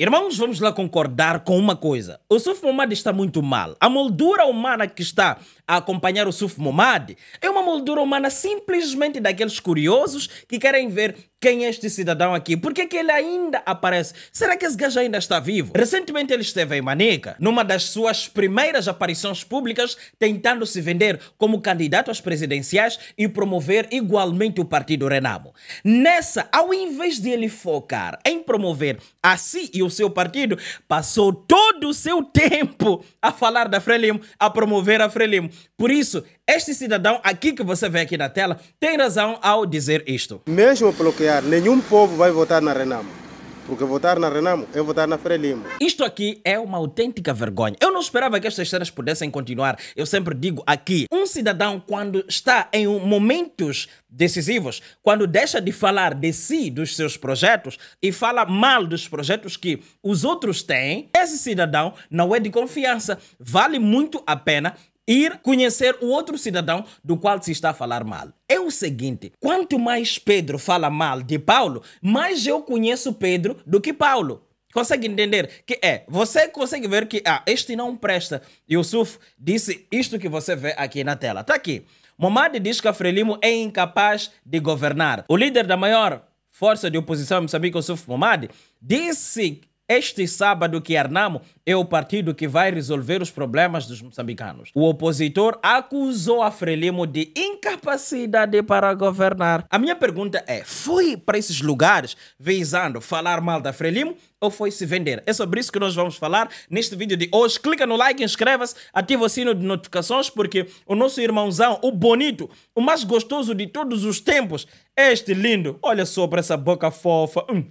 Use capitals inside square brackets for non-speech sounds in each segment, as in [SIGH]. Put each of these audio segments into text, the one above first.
Irmãos, vamos lá concordar com uma coisa. O Suf Momad está muito mal. A moldura humana que está a acompanhar o Suf Momad é uma moldura humana simplesmente daqueles curiosos que querem ver quem é este cidadão aqui. Por que, é que ele ainda aparece? Será que esse gajo ainda está vivo? Recentemente ele esteve em Manica, numa das suas primeiras aparições públicas, tentando se vender como candidato às presidenciais e promover igualmente o partido Renamo. Nessa, ao invés de ele focar em promover a si e o seu partido, passou todo o seu [LAUGHS] tempo a falar da Frelimo, a promover a Frelimo. Por isso, este cidadão aqui que você vê aqui na tela tem razão ao dizer isto. Mesmo bloquear, nenhum povo vai votar na Renamo. Porque votar na Renamo é votar na Frelimo. Isto aqui é uma autêntica vergonha. Eu não esperava que estas cenas pudessem continuar. Eu sempre digo aqui, um cidadão quando está em momentos decisivos, quando deixa de falar de si, dos seus projetos e fala mal dos projetos que os outros têm, esse cidadão não é de confiança. Vale muito a pena ir conhecer o outro cidadão do qual se está a falar mal. É o seguinte: quanto mais Pedro fala mal de Paulo, mais eu conheço Pedro do que Paulo. Consegue entender que é? Você consegue ver que ah, este não presta. Yusuf disse isto que você vê aqui na tela. Está aqui. Momad diz que a Frelimo é incapaz de governar. O líder da maior força de oposição em Moçambique, Yusuf Momad, disse este sábado que Arnamo é o partido que vai resolver os problemas dos moçambicanos. O opositor acusou a Frelimo de incapacidade para governar. A minha pergunta é, foi para esses lugares visando falar mal da Frelimo ou foi se vender? É sobre isso que nós vamos falar neste vídeo de hoje. Clica no like, inscreva-se, ativa o sino de notificações porque o nosso irmãozão, o bonito, o mais gostoso de todos os tempos, este lindo, olha só para essa boca fofa. Hum.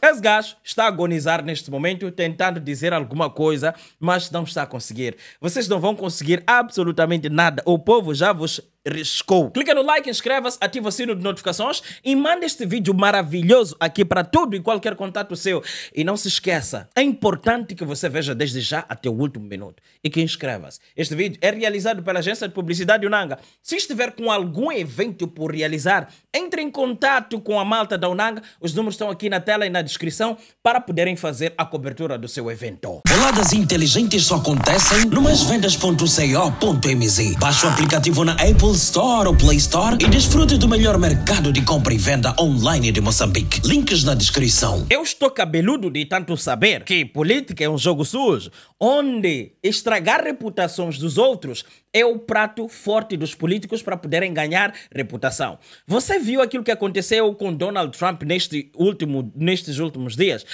Esse gajo está a agonizar neste momento, tentando dizer alguma coisa, mas não está a conseguir. Vocês não vão conseguir absolutamente nada. O povo já vos riscou. Clica no like, inscreva-se, ativa o sino de notificações e manda este vídeo maravilhoso aqui para tudo e qualquer contato seu. E não se esqueça, é importante que você veja desde já até o último minuto e que inscreva-se. Este vídeo é realizado pela agência de publicidade Unanga. Se estiver com algum evento por realizar, entre em contato com a malta da Unanga. Os números estão aqui na tela e na descrição para poderem fazer a cobertura do seu evento. Boladas inteligentes só acontecem no maisvendas.co.mz. Baixe o aplicativo na Apple Store ou Play Store e desfrute do melhor mercado de compra e venda online de Moçambique. Links na descrição. Eu estou cabeludo de tanto saber que política é um jogo sujo, onde estragar reputações dos outros é o prato forte dos políticos para poderem ganhar reputação. Você viu aquilo que aconteceu com Donald Trump neste último, nestes últimos dias?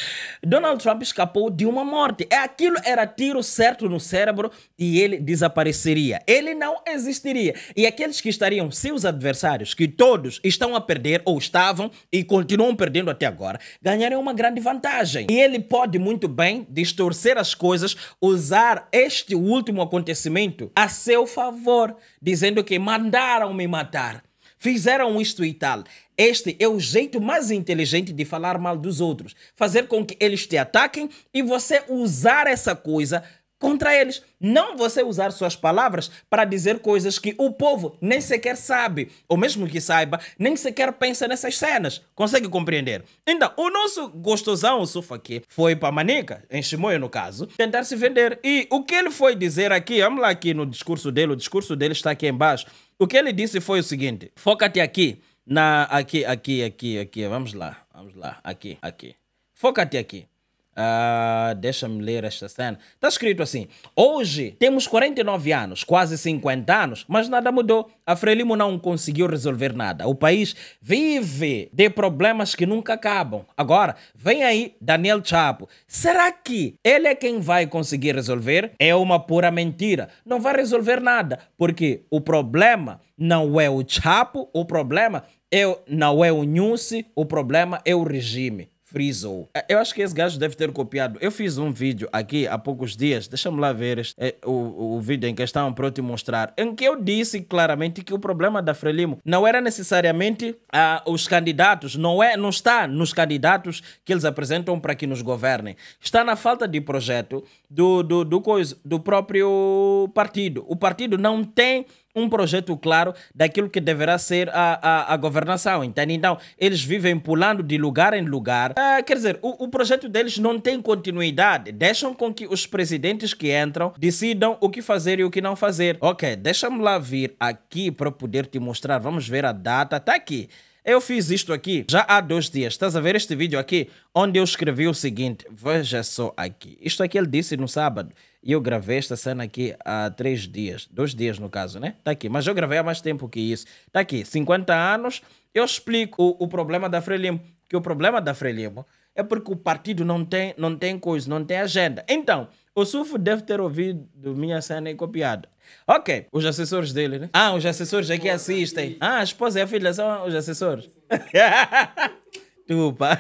Donald Trump escapou de uma morte. É aquilo era tiro certo no cérebro e ele desapareceria. Ele não existiria. E aqueles que estariam, seus adversários, que todos estão a perder ou estavam e continuam perdendo até agora, ganharam uma grande vantagem. E ele pode muito bem distorcer as coisas, usar este último acontecimento a seu meu favor, dizendo que mandaram me matar. Fizeram isto e tal. Este é o jeito mais inteligente de falar mal dos outros. Fazer com que eles te ataquem e você usar essa coisa contra eles. Não você usar suas palavras para dizer coisas que o povo nem sequer sabe, ou mesmo que saiba, nem sequer pensa nessas cenas. Consegue compreender? Então, o nosso gostosão, o Sufa aqui, foi para Manica, em Chimoio no caso, tentar se vender. E o que ele foi dizer aqui, vamos lá aqui no discurso dele, o discurso dele está aqui embaixo. O que ele disse foi o seguinte, foca-te aqui, na, aqui, aqui, aqui, aqui, vamos lá, vamos lá, aqui, aqui. Foca-te aqui. Uh, Deixa-me ler esta cena. Está escrito assim: Hoje temos 49 anos, quase 50 anos, mas nada mudou. A Frelimo não conseguiu resolver nada. O país vive de problemas que nunca acabam. Agora, vem aí Daniel Chapo. Será que ele é quem vai conseguir resolver? É uma pura mentira. Não vai resolver nada, porque o problema não é o Chapo, o problema é, não é o Nunce, o problema é o regime. Freezo. É, eu acho que esse gajo deve ter copiado. Eu fiz um vídeo aqui há poucos dias, deixa-me lá ver este, é, o, o vídeo em questão para eu te mostrar, em que eu disse claramente que o problema da Frelimo não era necessariamente ah, os candidatos, não, é, não está nos candidatos que eles apresentam para que nos governem. Está na falta de projeto do, do, do, coisa, do próprio partido. O partido não tem um projeto claro daquilo que deverá ser a, a, a governação, entende? Então, eles vivem pulando de lugar em lugar. É, quer dizer, o, o projeto deles não tem continuidade. Deixam com que os presidentes que entram decidam o que fazer e o que não fazer. Ok, deixa-me lá vir aqui para poder te mostrar. Vamos ver a data. Está aqui. Eu fiz isto aqui já há dois dias. Estás a ver este vídeo aqui? Onde eu escrevi o seguinte. Veja só aqui. Isto aqui ele disse no sábado. E eu gravei esta cena aqui há três dias, dois dias no caso, né? Tá aqui, mas eu gravei há mais tempo que isso. Tá aqui, 50 anos, eu explico o, o problema da Frelimo. Que o problema da Frelimo é porque o partido não tem, não tem coisa, não tem agenda. Então, o Sufo deve ter ouvido minha cena e copiado. Ok, os assessores dele, né? Ah, os assessores aqui é assistem. Ah, a esposa e a filha são os assessores. [LAUGHS] Tu pai.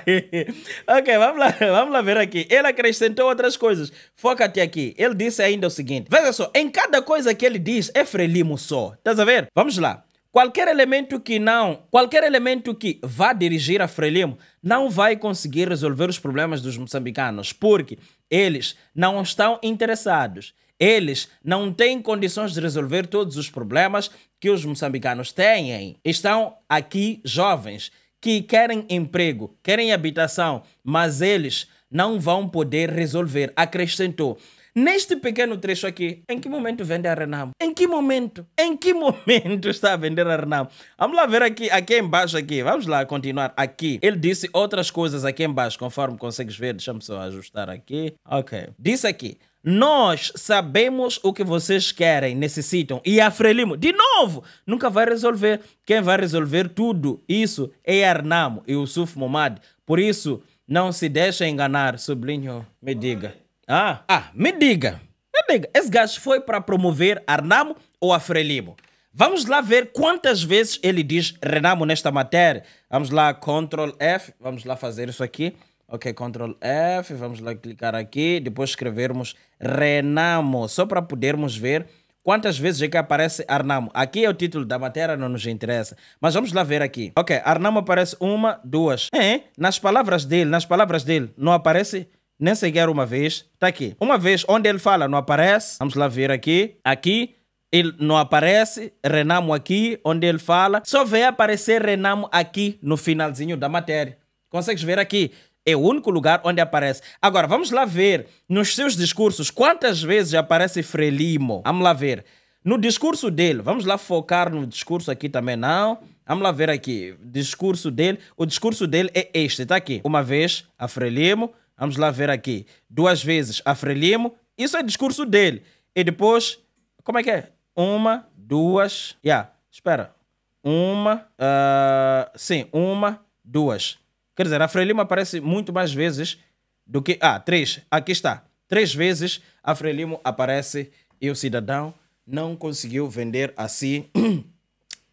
ok, vamos lá, vamos lá ver aqui. Ele acrescentou outras coisas. Foca-te aqui. Ele disse ainda o seguinte: Veja só, em cada coisa que ele diz é frelimo só. Estás a ver? Vamos lá. Qualquer elemento que não, qualquer elemento que vá dirigir a Frelimo não vai conseguir resolver os problemas dos moçambicanos, porque eles não estão interessados. Eles não têm condições de resolver todos os problemas que os moçambicanos têm. Estão aqui jovens que querem emprego, querem habitação, mas eles não vão poder resolver. Acrescentou. Neste pequeno trecho aqui, em que momento vende a Renamo? Em que momento? Em que [LAUGHS] momento está a vender a Renamo? Vamos lá ver aqui, aqui embaixo aqui. Vamos lá continuar aqui. Ele disse outras coisas aqui embaixo, conforme consegues ver. Deixa-me só ajustar aqui. Ok. Disse aqui. Nós sabemos o que vocês querem, necessitam. E a Frelimo, de novo, nunca vai resolver. Quem vai resolver tudo isso é Arnamo e o Suf Momad. Por isso, não se deixe enganar, sublinho. Me diga. Ah, ah me diga. Me diga. Esse gajo foi para promover Arnamo ou a Frelimo? Vamos lá ver quantas vezes ele diz Renamo nesta matéria. Vamos lá, Ctrl F. Vamos lá fazer isso aqui. Ok, Ctrl F, vamos lá clicar aqui, depois escrevermos Renamo, só para podermos ver quantas vezes é que aparece Arnamo. Aqui é o título da matéria, não nos interessa, mas vamos lá ver aqui. Ok, Arnamo aparece uma, duas. É, nas palavras dele, nas palavras dele, não aparece nem sequer uma vez, está aqui. Uma vez onde ele fala não aparece, vamos lá ver aqui, aqui, ele não aparece, Renamo aqui, onde ele fala, só vem aparecer Renamo aqui no finalzinho da matéria. Consegues ver aqui? É o único lugar onde aparece. Agora, vamos lá ver nos seus discursos quantas vezes aparece Frelimo. Vamos lá ver. No discurso dele, vamos lá focar no discurso aqui também, não? Vamos lá ver aqui. Discurso dele. O discurso dele é este, está aqui. Uma vez, a Frelimo. Vamos lá ver aqui. Duas vezes, a Frelimo. Isso é discurso dele. E depois, como é que é? Uma, duas. Yeah, espera. Uma, uh, sim, uma, duas. Quer dizer, a Frei aparece muito mais vezes do que. Ah, três. Aqui está. Três vezes a Frei aparece e o cidadão não conseguiu vender a si, [CLEARS THROAT]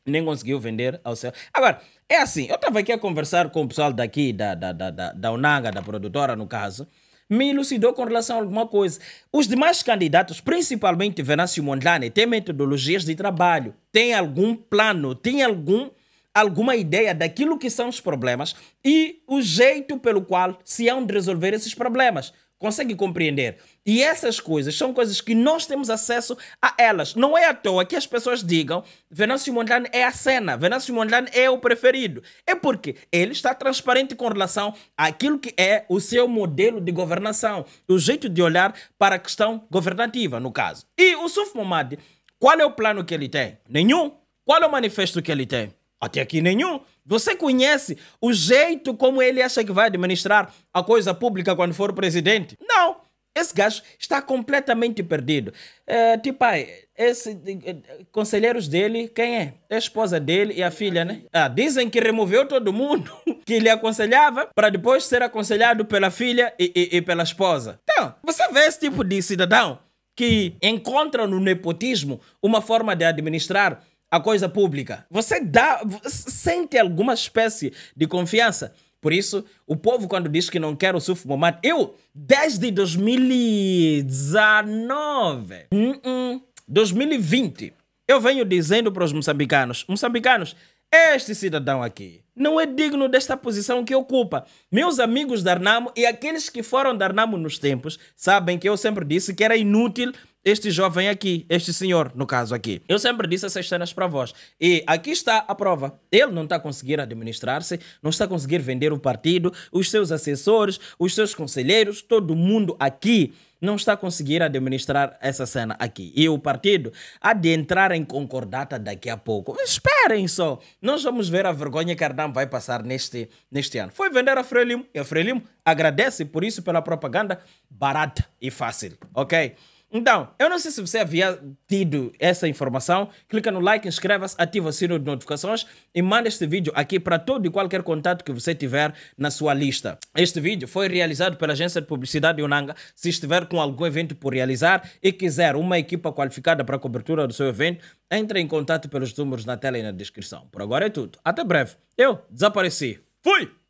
nem conseguiu vender ao céu. Agora, é assim, eu estava aqui a conversar com o pessoal daqui, da, da, da, da, da Unanga, da produtora, no caso, me elucidou com relação a alguma coisa. Os demais candidatos, principalmente Venâncio Mondlane, têm metodologias de trabalho, têm algum plano, têm algum alguma ideia daquilo que são os problemas e o jeito pelo qual se hão de resolver esses problemas. Consegue compreender? E essas coisas são coisas que nós temos acesso a elas. Não é à toa que as pessoas digam Venâncio Mondlane é a cena, Venâncio Mondlane é o preferido. É porque ele está transparente com relação àquilo que é o seu modelo de governação, o jeito de olhar para a questão governativa, no caso. E o Suf Momad, qual é o plano que ele tem? Nenhum. Qual é o manifesto que ele tem? Até aqui nenhum. Você conhece o jeito como ele acha que vai administrar a coisa pública quando for presidente? Não. Esse gajo está completamente perdido. É, tipo, aí, esse, eh, eh, conselheiros dele, quem é? A esposa dele e a filha, né? Ah, dizem que removeu todo mundo [LAUGHS] que lhe aconselhava para depois ser aconselhado pela filha e, e, e pela esposa. Então, você vê esse tipo de cidadão que encontra no nepotismo uma forma de administrar a coisa pública. Você dá, sente alguma espécie de confiança. Por isso, o povo quando diz que não quer o Suf Momad, eu desde 2019, uh -uh, 2020, eu venho dizendo para os moçambicanos, moçambicanos, este cidadão aqui não é digno desta posição que ocupa. Meus amigos d'arnamo e aqueles que foram d'arnamo nos tempos sabem que eu sempre disse que era inútil este jovem aqui, este senhor, no caso aqui. Eu sempre disse essas cenas para vós. E aqui está a prova. Ele não está conseguindo administrar-se, não está conseguindo vender o partido, os seus assessores, os seus conselheiros, todo mundo aqui não está a conseguir administrar essa cena aqui. E o partido há de entrar em concordata daqui a pouco. esperem só, nós vamos ver a vergonha que Ardam vai passar neste, neste ano. Foi vender a Frelimo e a Frelimo agradece por isso pela propaganda barata e fácil, ok? Então, eu não sei se você havia tido essa informação. Clica no like, inscreva-se, ativa o sino de notificações e manda este vídeo aqui para todo e qualquer contato que você tiver na sua lista. Este vídeo foi realizado pela agência de publicidade Unanga. Se estiver com algum evento por realizar e quiser uma equipa qualificada para a cobertura do seu evento, entre em contato pelos números na tela e na descrição. Por agora é tudo. Até breve. Eu desapareci. Fui!